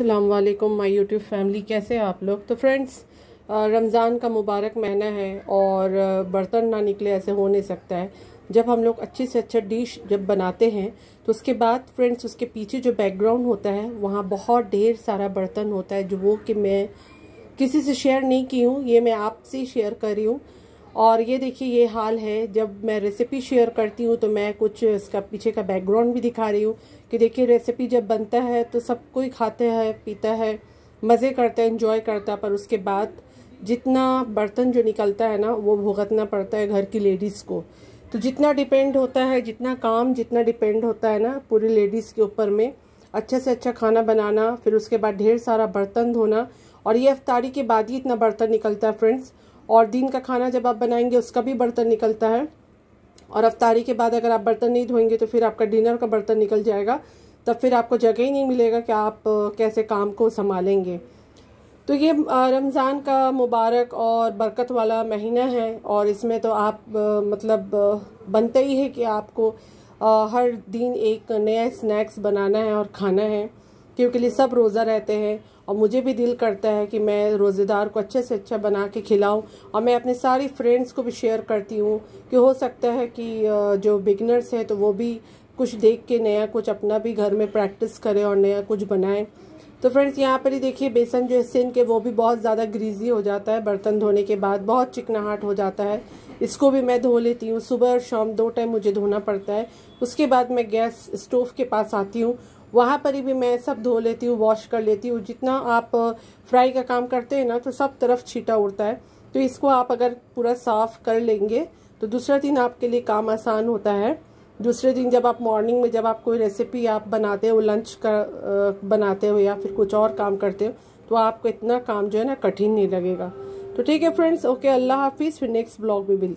अल्लाम my YouTube family कैसे आप लोग तो फ्रेंड्स रमज़ान का मुबारक महीना है और बर्तन ना निकले ऐसे हो नहीं सकता है जब हम लोग अच्छे से अच्छा डिश जब बनाते हैं तो उसके बाद फ्रेंड्स उसके पीछे जो बैकग्राउंड होता है वहाँ बहुत ढेर सारा बर्तन होता है जो वो कि मैं किसी से शेयर नहीं की हूँ ये मैं आपसे शेयर कर रही हूँ और ये देखिए ये हाल है जब मैं रेसिपी शेयर करती हूँ तो मैं कुछ इसका पीछे का बैकग्राउंड भी दिखा रही हूँ कि देखिए रेसिपी जब बनता है तो सब कोई खाते हैं पीता है मज़े करता है इन्जॉय करता है पर उसके बाद जितना बर्तन जो निकलता है ना वो भुगतना पड़ता है घर की लेडीज़ को तो जितना डिपेंड होता है जितना काम जितना डिपेंड होता है ना पूरी लेडीज़ के ऊपर में अच्छे से अच्छा खाना बनाना फिर उसके बाद ढेर सारा बर्तन धोना और ये अफ्तारी के बाद ही इतना बर्तन निकलता है फ्रेंड्स और दिन का खाना जब आप बनाएंगे उसका भी बर्तन निकलता है और अफ्तारी के बाद अगर आप बर्तन नहीं धोएंगे तो फिर आपका डिनर का बर्तन निकल जाएगा तब फिर आपको जगह ही नहीं मिलेगा कि आप कैसे काम को संभालेंगे तो ये रमज़ान का मुबारक और बरकत वाला महीना है और इसमें तो आप मतलब बनता ही है कि आपको हर दिन एक नया स्नैक्स बनाना है और खाना है क्योंकि लिए सब रोज़ा रहते हैं और मुझे भी दिल करता है कि मैं रोज़ेदार को अच्छे से अच्छा बना के खिलाऊं और मैं अपने सारी फ्रेंड्स को भी शेयर करती हूँ कि हो सकता है कि जो बिगनर्स हैं तो वो भी कुछ देख के नया कुछ अपना भी घर में प्रैक्टिस करें और नया कुछ बनाएं तो फ्रेंड्स यहाँ पर ही देखिए बेसन जो है सिन के वो भी बहुत ज़्यादा ग्रीजी हो जाता है बर्तन धोने के बाद बहुत चिकनाहट हो जाता है इसको भी मैं धो लेती हूँ सुबह और शाम दो टाइम मुझे धोना पड़ता है उसके बाद मैं गैस स्टोव के पास आती हूँ वहाँ पर भी मैं सब धो लेती हूँ वॉश कर लेती हूँ जितना आप फ्राई का काम करते हैं ना तो सब तरफ छीटा उड़ता है तो इसको आप अगर पूरा साफ कर लेंगे तो दूसरा दिन आपके लिए काम आसान होता है दूसरे दिन जब आप मॉर्निंग में जब आप कोई रेसिपी आप बनाते हो लंच कर बनाते हो या फिर कुछ और काम करते हो तो आपको इतना काम जो है ना कठिन नहीं लगेगा तो ठीक है फ्रेंड्स ओके अल्लाह हाफिज़ फिर नेक्स्ट ब्लॉग में भी